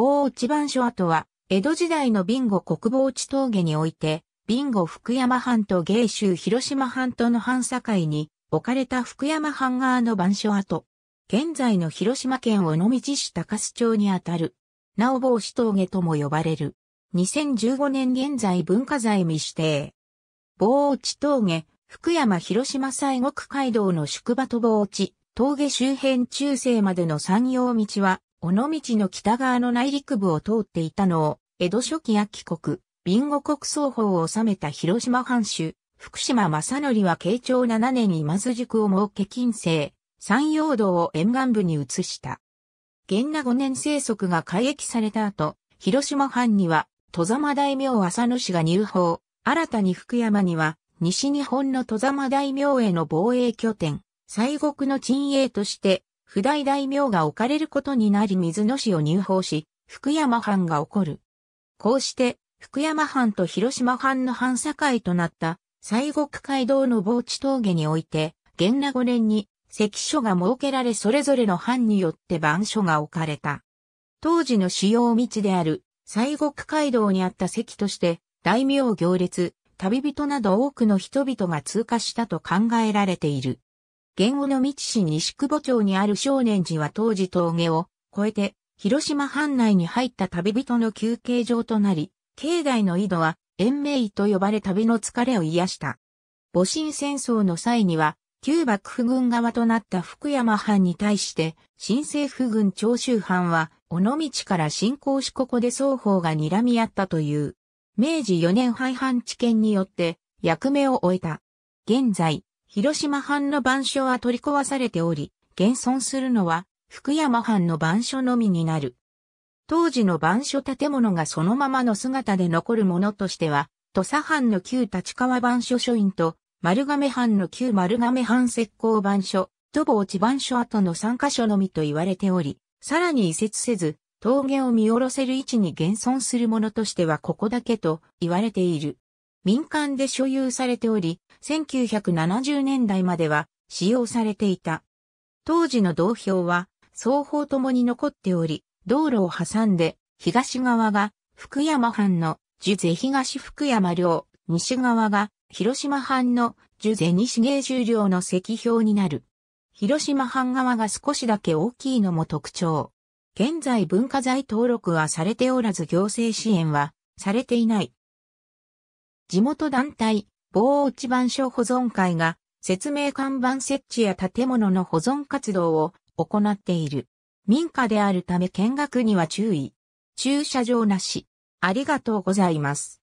防地番所跡は、江戸時代のビンゴ国防地峠において、ビンゴ福山藩と芸州広島藩との藩境に置かれた福山藩側の番所跡。現在の広島県尾道市高須町にあたる。なお帽子峠とも呼ばれる。2015年現在文化財未指定。防地峠、福山広島西国街道の宿場と防地、峠周辺中世までの山陽道は、尾道の北側の内陸部を通っていたのを、江戸初期秋帰国、ビンゴ国双方を治めた広島藩主、福島正則は慶長7年に今津塾を設け近世、山陽道を沿岸部に移した。源那5年生息が改役された後、広島藩には、戸様大名浅野氏が入法、新たに福山には、西日本の戸様大名への防衛拠点、西国の鎮営として、不代大名が置かれることになり水野氏を入法し、福山藩が起こる。こうして、福山藩と広島藩の藩境となった、西国街道の防地峠において、元那五年に、関所が設けられそれぞれの藩によって番所が置かれた。当時の主要道である、西国街道にあった関として、大名行列、旅人など多くの人々が通過したと考えられている。現尾の道市西久保町にある少年寺は当時峠を越えて、広島藩内に入った旅人の休憩場となり、境内の井戸は、延命井と呼ばれ旅の疲れを癒した。戊辰戦争の際には、旧幕府軍側となった福山藩に対して、新政府軍長州藩は、尾道から進行しここで双方が睨み合ったという、明治4年廃藩置県によって役目を終えた。現在、広島藩の番所は取り壊されており、現存するのは福山藩の番所のみになる。当時の番所建物がそのままの姿で残るものとしては、土佐藩の旧立川番所書院と、丸亀藩の旧丸亀藩石膏番所、土房地番所跡の3カ所のみと言われており、さらに移設せず、峠を見下ろせる位置に現存するものとしてはここだけと言われている。民間で所有されており、1970年代までは使用されていた。当時の道標は双方ともに残っており、道路を挟んで東側が福山藩の樹勢東福山領、西側が広島藩の樹勢西芸州領の石標になる。広島藩側が少しだけ大きいのも特徴。現在文化財登録はされておらず行政支援はされていない。地元団体、防落ち板書保存会が、説明看板設置や建物の保存活動を行っている。民家であるため見学には注意。駐車場なし。ありがとうございます。